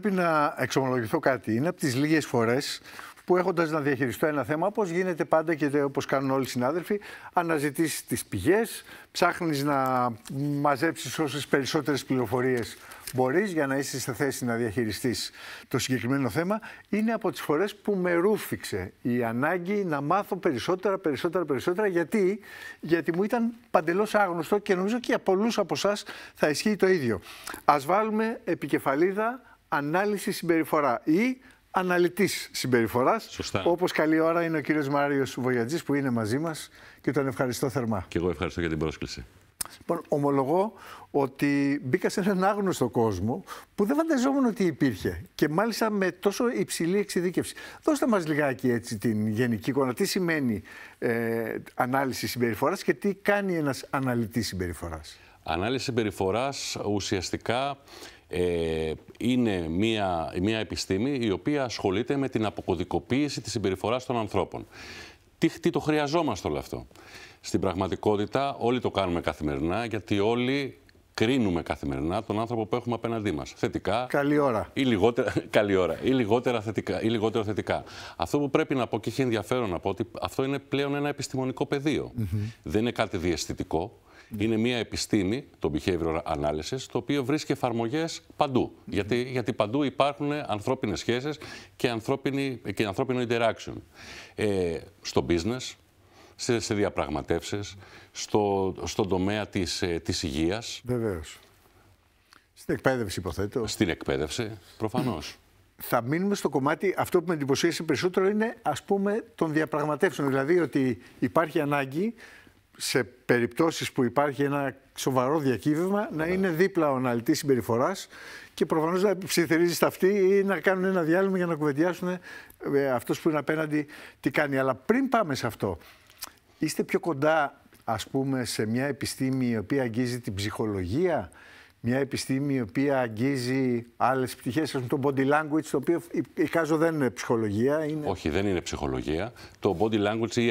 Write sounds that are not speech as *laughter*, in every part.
Πρέπει να εξομολογηθώ κάτι. Είναι από τις λίγες φορές που έχοντας να διαχειριστώ ένα θέμα, όπως γίνεται πάντα και όπως κάνουν όλοι οι συνάδελφοι, αναζητήσει τις πηγές, ψάχνεις να μαζέψεις όσες περισσότερες πληροφορίες μπορείς για να είσαι σε θέση να διαχειριστείς το συγκεκριμένο θέμα. Είναι από τις φορές που με ρούφηξε η ανάγκη να μάθω περισσότερα, περισσότερα, περισσότερα. Γιατί, γιατί μου ήταν παντελώς άγνωστο και νομίζω και για πολλούς από εσάς θα ισχύει το ίδιο. Ας βάλουμε επικεφαλίδα ανάλυση συμπεριφορά ή αναλυτής συμπεριφοράς. Όπως καλή ώρα είναι ο κύριος Μάριος Βοιατζή που είναι μαζί μας και τον ευχαριστώ θερμά. Και εγώ ευχαριστώ για την πρόσκληση. Λοιπόν, ομολογώ ότι μπήκα σε έναν άγνωστο κόσμο που δεν φανταζόμουν ότι υπήρχε και μάλιστα με τόσο υψηλή εξειδίκευση. Δώστε μας λιγάκι έτσι την γενική εικόνα. Τι σημαίνει ε, ανάλυση συμπεριφοράς και τι κάνει ένας αναλυτής συμπεριφοράς. Ανάλυση συμπεριφοράς ουσιαστικά ε, είναι μια, μια επιστήμη η οποία ασχολείται με την αποκωδικοποίηση της συμπεριφοράς των ανθρώπων. Τι, τι το χρειαζόμαστε όλο αυτό. Στην πραγματικότητα όλοι το κάνουμε καθημερινά γιατί όλοι κρίνουμε καθημερινά τον άνθρωπο που έχουμε απέναντί μας. Θετικά. Καλή ώρα. Ή λιγότερα, *laughs* καλή ώρα. Ή λιγότερα θετικά, ή λιγότερο θετικά. Αυτό που πρέπει να πω και έχει ενδιαφέρον να πω ότι αυτό είναι πλέον ένα επιστημονικό πεδίο. Δεν είναι κάτι διαστητικό. Είναι μια επιστήμη, το behavioral analysis, το οποίο βρίσκει εφαρμογές παντού. Γιατί, γιατί παντού υπάρχουν ανθρώπινες σχέσεις και, και ανθρώπινο interaction. Ε, στο business, σε, σε διαπραγματεύσεις, στο, στον τομέα της της ε, υγείας. Βεβαίως. Στην εκπαίδευση, υποθέτω. Στην εκπαίδευση, προφανώς. Θα μείνουμε στο κομμάτι, αυτό που με εντυπωσίασε περισσότερο είναι ας πούμε των διαπραγματεύσεων. Δηλαδή ότι υπάρχει ανάγκη σε περιπτώσεις που υπάρχει ένα σοβαρό διακύβευμα να είναι δίπλα ο αναλυτής συμπεριφοράς και προφανώς να ψιθυρίζει στα αυτή ή να κάνουν ένα διάλειμμα για να κουβεντιάσουν ε, αυτός που είναι απέναντι τι κάνει. Αλλά πριν πάμε σε αυτό, είστε πιο κοντά, ας πούμε, σε μια επιστήμη η οποία αγγίζει την ψυχολογία μια επιστήμη η οποία αγγίζει άλλες πτυχές, ας το body language, το οποίο εικάζω δεν είναι ψυχολογία. Όχι, δεν είναι ψυχολογία. Το body language ή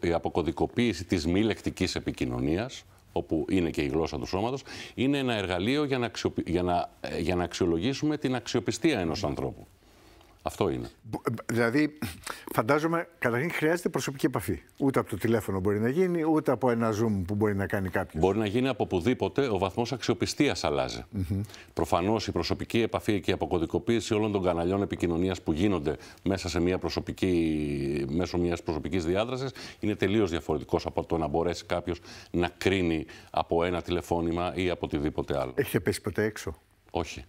η αποκωδικοποίηση της μη λεκτικής επικοινωνίας, όπου είναι και η γλώσσα του σώματος, είναι ένα εργαλείο για να, για να... Ε, για να αξιολογήσουμε την αξιοπιστία ενός ανθρώπου. Αυτό είναι. Ε, δηλαδή, φαντάζομαι, καταρχήν χρειάζεται προσωπική επαφή. Ούτε από το τηλέφωνο μπορεί να γίνει, ούτε από ένα Zoom που μπορεί να κάνει κάποιος. Μπορεί να γίνει από οπουδήποτε. Ο βαθμός αξιοπιστίας αλλάζει. Mm -hmm. Προφανώς η προσωπική επαφή και η αποκωδικοποίηση όλων των καναλιών επικοινωνίας που γίνονται μέσα σε μια προσωπική, μέσω μιας προσωπικής διάδρασης είναι τελείως διαφορετικός από το να μπορέσει κάποιος να κρίνει από ένα τηλεφώνημα ή από οτιδήποτε άλλο. Έχετε πέσει ποτέ έξω. Όχι.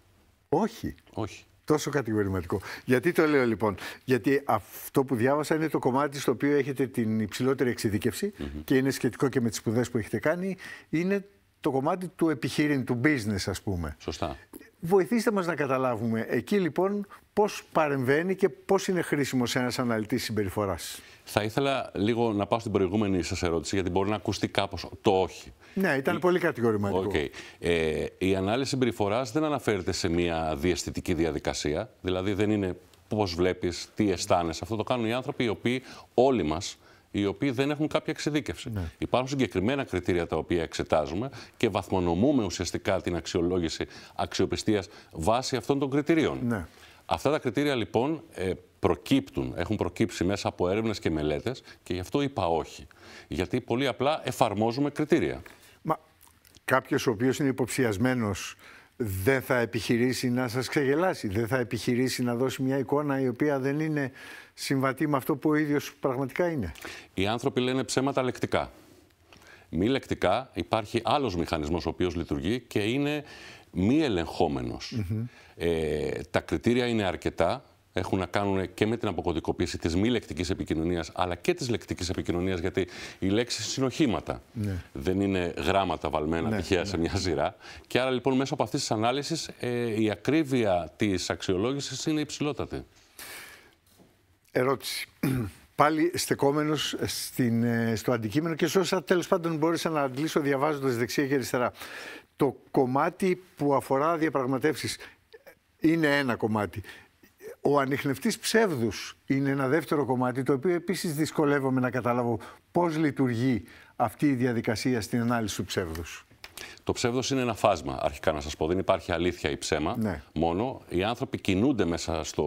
Όχι. Όχι. Τόσο κατηγορηματικό. Γιατί το λέω λοιπόν, Γιατί αυτό που διάβασα είναι το κομμάτι στο οποίο έχετε την υψηλότερη εξειδίκευση και είναι σχετικό και με τις σπουδές που έχετε κάνει. Είναι το κομμάτι του επιχείρην, του business ας πούμε. Σωστά. Βοηθήστε μας να καταλάβουμε εκεί λοιπόν πώς παρεμβαίνει και πώς είναι χρήσιμος ένας αναλυτής συμπεριφοράς. Θα ήθελα λίγο να πάω στην προηγούμενη σας ερώτηση γιατί μπορεί να ακουστεί κάπως το όχι. Ναι, ήταν πολύ κατηγορηματικό. Okay. Ε, η ανάλυση συμπεριφοράς δεν αναφέρεται σε μια διαστητική διαδικασία, δηλαδή δεν είναι πώς βλέπεις, τι αισθάνεσαι. Αυτό το κάνουν οι άνθρωποι οι οποίοι όλοι μας οι οποίοι δεν έχουν κάποια εξειδίκευση. Ναι. Υπάρχουν συγκεκριμένα κριτήρια τα οποία εξετάζουμε και βαθμονομούμε ουσιαστικά την αξιολόγηση αξιοπιστίας βάσει αυτών των κριτηρίων. Ναι. Αυτά τα κριτήρια λοιπόν ε, προκύπτουν, έχουν προκύψει μέσα από έρευνες και μελέτες και γι' αυτό είπα όχι. Γιατί πολύ απλά εφαρμόζουμε κριτήρια. Μα κάποιος ο οποίος είναι υποψιασμένος δεν θα επιχειρήσει να σας ξεγελάσει, δεν θα επιχειρήσει να δώσει μια εικόνα η οποία δεν είναι συμβατή με αυτό που ο ίδιος πραγματικά είναι. Οι άνθρωποι λένε ψέματα λεκτικά. Μη λεκτικά υπάρχει άλλος μηχανισμός ο οποίος λειτουργεί και είναι μη ελεγχόμενος. ε, τα κριτήρια είναι αρκετά έχουν να κάνουν και με την αποκωδικοποίηση της μη λεκτικής επικοινωνίας αλλά και της λεκτικής επικοινωνίας, γιατί οι λέξεις είναι οχήματα. Ναι. Δεν είναι γράμματα βαλμένα ναι, τυχαία ναι. σε μια σειρά. Και άρα λοιπόν μέσω από αυτής της ανάλυσης ε, η ακρίβεια της αξιολόγησης είναι υψηλότατη. Ερώτηση. *clears throat* Πάλι στεκόμενος ε, στο αντικείμενο και σε όσα τέλος πάντων μπόρεσα να αντλήσω διαβάζοντας δεξιά και αριστερά. Το κομμάτι που αφορά διαπραγματεύσεις ε, είναι ένα κομμάτι. Ο ανιχνευτής ψεύδους είναι ένα δεύτερο κομμάτι, το οποίο επίσης δυσκολεύομαι να καταλάβω πώς λειτουργεί αυτή η διαδικασία στην ανάλυση του ψεύδους. Το ψεύδος είναι ένα φάσμα, αρχικά να σας πω. Δεν υπάρχει αλήθεια ή ψέμα. Ναι. Μόνο οι άνθρωποι κινούνται μέσα, στο...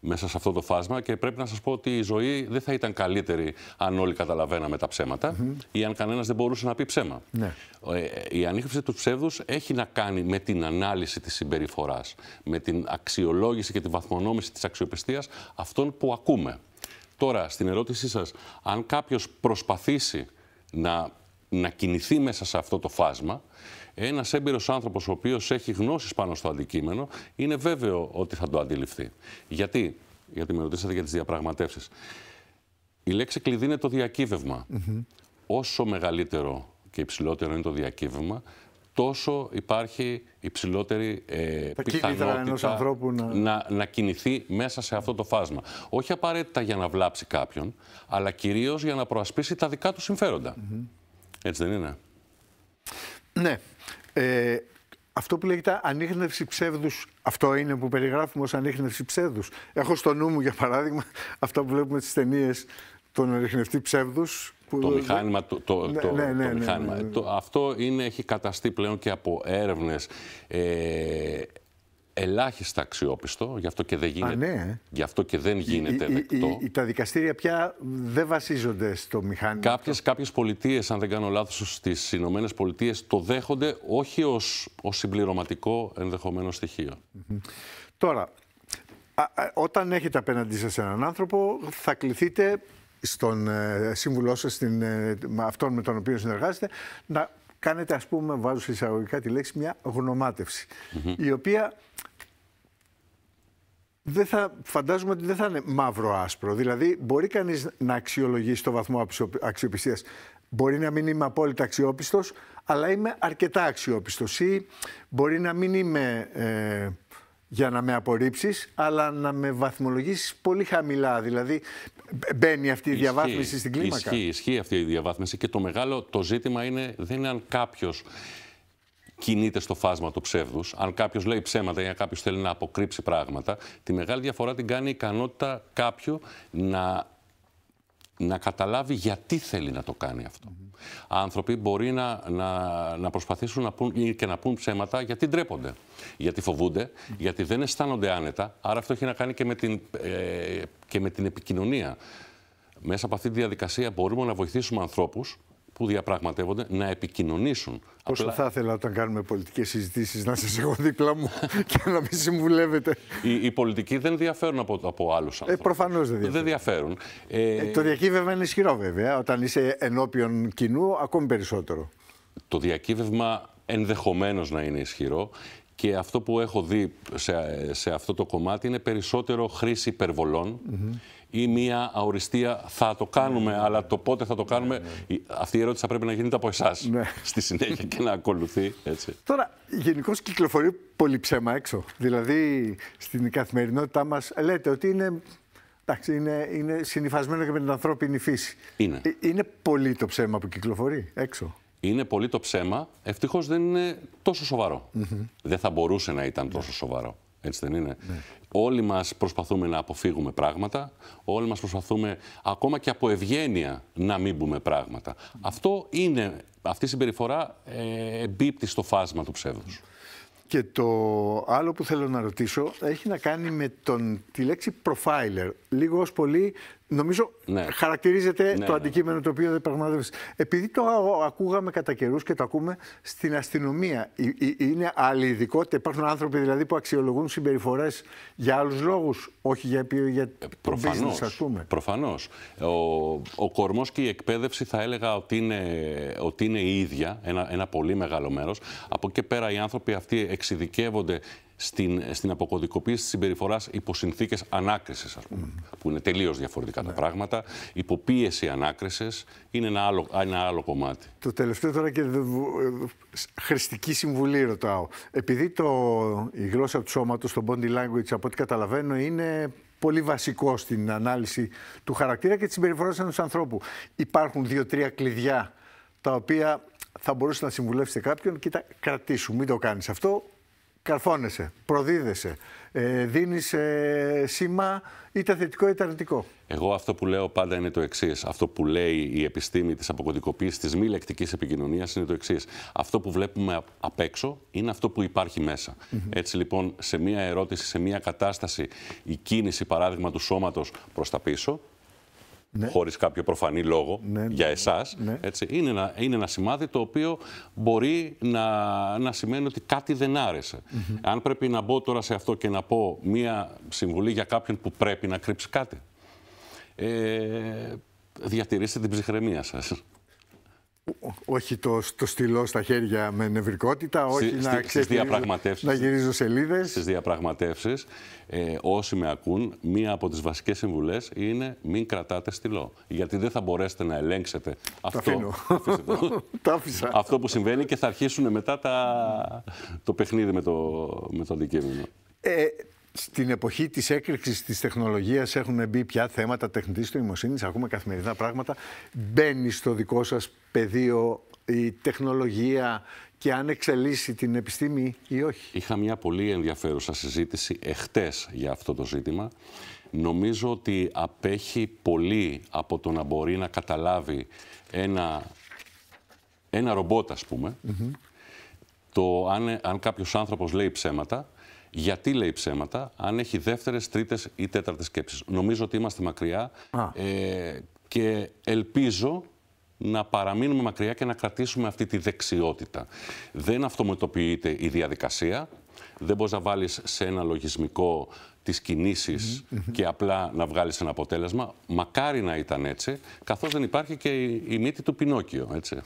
μέσα σε αυτό το φάσμα και πρέπει να σας πω ότι η ζωή δεν θα ήταν καλύτερη αν όλοι καταλαβαίναμε τα ψέματα mm ή αν κανένας δεν μπορούσε να πει ψέμα. Ναι. Ε, η ανείχνευση του ψεύδους έχει να κάνει με την ανάλυση της συμπεριφοράς, με την αξιολόγηση και τη βαθμονόμηση της αξιοπιστίας αυτών που ακούμε. Τώρα, στην ερώτησή σας, αν κάποιος προσπαθήσει να να κινηθεί μέσα σε αυτό το φάσμα. Ένας έμπειρος άνθρωπος, ο οποίος έχει γνώσεις πάνω στο αντικείμενο, είναι βέβαιο ότι θα το αντιληφθεί. Γιατί, γιατί με ρωτήσατε για τις διαπραγματεύσεις. Η λέξη κλειδί είναι το διακύβευμα. Όσο μεγαλύτερο και υψηλότερο είναι το διακύβευμα, τόσο υπάρχει υψηλότερη ε, πιθανότητα ενός να... να... κινηθεί μέσα σε αυτό το φάσμα. Όχι απαραίτητα για να βλάψει κάποιον, αλλά κυρίως για να προασπίσει τα δικά του συμφέροντα. Έτσι δεν είναι. Ναι. Ε, αυτό που λέγεται ανείχνευση ψεύδους, αυτό είναι που περιγράφουμε ως ανείχνευση ψεύδους. Έχω στο νου μου, για παράδειγμα, αυτά που βλέπουμε στις ταινίες τον ανείχνευτη ψεύδους. Που το μηχάνημα, το, το, ναι, ναι, ναι, αυτό είναι, έχει καταστεί πλέον και από έρευνες ε, ελάχιστα αξιόπιστο, γι' αυτό και δεν γίνεται, ναι, ε. γι αυτό και δεν γίνεται η, δεκτό. τα δικαστήρια πια δεν βασίζονται στο μηχάνημα. Κάποιες, κάποιες πολιτείες, αν δεν κάνω λάθος, στις Ηνωμένες Πολιτείες το δέχονται όχι ως, ως συμπληρωματικό ενδεχομένο στοιχείο. Τώρα, όταν έχετε απέναντί σας έναν άνθρωπο, θα κληθείτε στον ε, σύμβουλό σας, στην, ε, αυτόν με τον οποίο συνεργάζεστε, να κάνετε, ας πούμε, βάζω σε εισαγωγικά τη λέξη, μια γνωμάτευση, η οποία δεν θα, φαντάζομαι ότι δεν θα είναι μαύρο-άσπρο. Δηλαδή, μπορεί κανείς να αξιολογήσει το βαθμό αξιοπιστίας. Μπορεί να μην είμαι απόλυτα αξιόπιστος, αλλά είμαι αρκετά αξιόπιστος. Ή μπορεί να μην είμαι ε, για να με απορρίψεις, αλλά να με βαθμολογήσεις πολύ χαμηλά. Δηλαδή, μπαίνει αυτή η διαβάθμιση στην κλίμακα. Ισχύει, ισχύει αυτή η διαβάθμιση. Και το μεγάλο το ζήτημα είναι δεν είναι αν κάποιος κινείται στο φάσμα του ψεύδους. Αν κάποιος λέει ψέματα ή αν κάποιος θέλει να αποκρύψει πράγματα, τη μεγάλη διαφορά την κάνει η ικανότητα κάποιου να να καταλάβει γιατί θέλει να το κάνει αυτό. Mm -hmm. Άνθρωποι μπορεί να, να, να προσπαθήσουν να πούν, και να πούν ψέματα γιατί ντρέπονται, γιατί φοβούνται, γιατί δεν αισθάνονται άνετα. Άρα αυτό έχει να κάνει και με την, ε, και με την επικοινωνία. Μέσα από αυτή τη διαδικασία μπορούμε να βοηθήσουμε ανθρώπους που διαπραγματεύονται να επικοινωνήσουν. Πόσο θα ήθελα όταν κάνουμε πολιτικές συζητήσεις να σας έχω δίπλα μου *laughs* και να μην συμβουλεύετε. Οι, οι πολιτικοί δεν διαφέρουν από, από άλλους ανθρώπου. Ε, Προφανώς δεν διαφέρουν. Ε, ε... το διακύβευμα είναι ισχυρό βέβαια. Όταν είσαι ενώπιον κοινού, ακόμη περισσότερο. Το διακύβευμα ενδεχομένως να είναι ισχυρό. Και αυτό που έχω δει σε, αυτό το κομμάτι είναι περισσότερο χρήση υπερβολών ή μία αοριστία θα το κάνουμε, ναι, αλλά ναι. το πότε θα το κάνουμε, ναι, αυτή η ερώτηση θα πρέπει να γίνεται από εσάς στη συνέχεια και να ακολουθεί. Έτσι. Τώρα, γενικώς κυκλοφορεί πολύ ψέμα έξω. Δηλαδή, στην καθημερινότητά μας λέτε ότι είναι Εντάξει, είναι, είναι και με την ανθρώπινη φύση. Είναι. Ε, είναι πολύ το ψέμα που κυκλοφορεί έξω. Είναι πολύ το ψέμα. Ευτυχώς δεν είναι τόσο σοβαρό. Δεν θα μπορούσε να ήταν τόσο σοβαρό. Έτσι δεν είναι. Ναι. Όλοι μας προσπαθούμε να αποφύγουμε πράγματα. Όλοι μας προσπαθούμε, ακόμα και από ευγένεια, να μην πούμε πράγματα. Αυτό είναι, αυτή η συμπεριφορά ε, εμπίπτει στο φάσμα του ψεύδους. Και το άλλο που θέλω να ρωτήσω έχει να κάνει με τον, τη λέξη profiler. Λίγο ως πολύ Νομίζω ναι. χαρακτηρίζεται ναι, το ναι. αντικείμενο το οποίο δεν πραγματεύεσαι. Επειδή το ακούγαμε κατά καιρούς και το ακούμε στην αστυνομία, είναι άλλη ειδικότητα, Υπάρχουν άνθρωποι δηλαδή που αξιολογούν συμπεριφορές για άλλους λόγους, όχι για, για ε, προφανώς, business, ας πούμε. Προφανώς. Ο, ο κορμός και η εκπαίδευση θα έλεγα ότι είναι, ότι είναι η ίδια, ένα, ένα πολύ μεγάλο μέρος. Από εκεί πέρα οι άνθρωποι αυτοί εξειδικεύονται στην, στην αποκωδικοποίηση της συμπεριφοράς υπό συνθήκες ανάκρισης, ας πούμε. Που είναι τελείως διαφορετικά τα ναι. πράγματα. Υποπίεση ανάκρισης είναι ένα άλλο, ένα άλλο κομμάτι. Το τελευταίο τώρα και ε, χρηστική συμβουλή ρωτάω. Επειδή το, η γλώσσα του σώματος, το body language, από ό,τι καταλαβαίνω, είναι πολύ βασικό στην ανάλυση του χαρακτήρα και της συμπεριφοράς ενός ανθρώπου. Υπάρχουν δύο-τρία κλειδιά τα οποία θα μπορούσες να συμβουλεύσετε κάποιον. Κοίτα, κρατήσου, μην το κάνεις αυτό καρφώνεσαι, προδίδεσαι, ε, δίνεις ε, σήμα είτε θετικό είτε αρνητικό. Εγώ αυτό που λέω πάντα είναι το εξής. Αυτό που λέει η επιστήμη της αποκωδικοποίησης της μη λεκτικής επικοινωνίας είναι το εξής. Αυτό που βλέπουμε απ' έξω είναι αυτό που υπάρχει μέσα. Έτσι λοιπόν, σε μία ερώτηση, σε μία κατάσταση, η κίνηση παράδειγμα του σώματος προς τα πίσω ναι. χωρίς κάποιο προφανή λόγο ναι, ναι για ναι, ναι. έτσι Είναι, ένα, είναι ένα σημάδι το οποίο μπορεί να, να σημαίνει ότι κάτι δεν άρεσε. Αν πρέπει να μπω τώρα σε αυτό και να πω μία συμβουλή για κάποιον που πρέπει να κρύψει κάτι. Ε, διατηρήστε την ψυχραιμία σας όχι το, το στυλό στα χέρια με νευρικότητα, όχι να, να γυρίζω σελίδες. Στις διαπραγματεύσεις, ε, όσοι με ακούν, μία από τις βασικές συμβουλές είναι μην κρατάτε στυλό. Γιατί δεν θα μπορέσετε να ελέγξετε αυτό, το. *laughs* αυτό που συμβαίνει και θα αρχίσουν μετά τα, το παιχνίδι με το, με αντικείμενο. Ε, στην εποχή της έκρηξης της τεχνολογίας έχουν μπει πια θέματα τεχνητής νοημοσύνης. Ακούμε καθημερινά πράγματα. Μπαίνει στο δικό σας πεδίο η τεχνολογία και αν εξελίσσει την επιστήμη ή όχι. Είχα μια πολύ ενδιαφέρουσα συζήτηση εχθές για αυτό το ζήτημα. Νομίζω ότι απέχει πολύ από το να μπορεί να καταλάβει ένα, ένα ρομπότ, ας πούμε, το αν, αν κάποιος άνθρωπος λέει ψέματα γιατί λέει ψέματα, αν έχει δεύτερες, τρίτες ή τέταρτες σκέψεις. Νομίζω ότι είμαστε μακριά ε, και ελπίζω να παραμείνουμε μακριά και να κρατήσουμε αυτή τη δεξιότητα. Δεν αυτοματοποιείται η διαδικασία, δεν μπορείς να βάλεις σε ένα λογισμικό τις κινήσεις και απλά να βγάλεις ένα αποτέλεσμα. Μακάρι να ήταν έτσι, καθώς δεν υπάρχει και η, μύτη του Πινόκιο. Έτσι.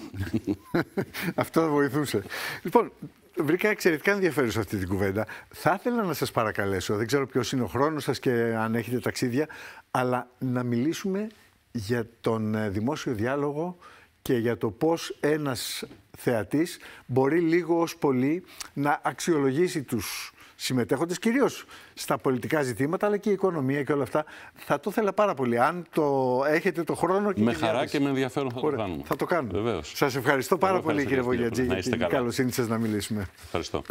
*laughs* Αυτό βοηθούσε. Λοιπόν, βρήκα εξαιρετικά ενδιαφέρουσα αυτή την κουβέντα. Θα ήθελα να σας παρακαλέσω, δεν ξέρω ποιος είναι ο χρόνος σας και αν έχετε ταξίδια, αλλά να μιλήσουμε για τον ε, δημόσιο διάλογο και για το πώς ένας θεατής μπορεί λίγο ως πολύ να αξιολογήσει τους συμμετέχοντες, κυρίως στα πολιτικά ζητήματα, αλλά και η οικονομία και όλα αυτά. Θα το θέλα πάρα πολύ, αν το έχετε το χρόνο και Με και χαρά και με ενδιαφέρον θα το κάνουμε. Θα το κάνουμε. Σας ευχαριστώ πάρα πολύ κύριε Βογιατζή για την καλοσύνη σας να μιλήσουμε. Ευχαριστώ.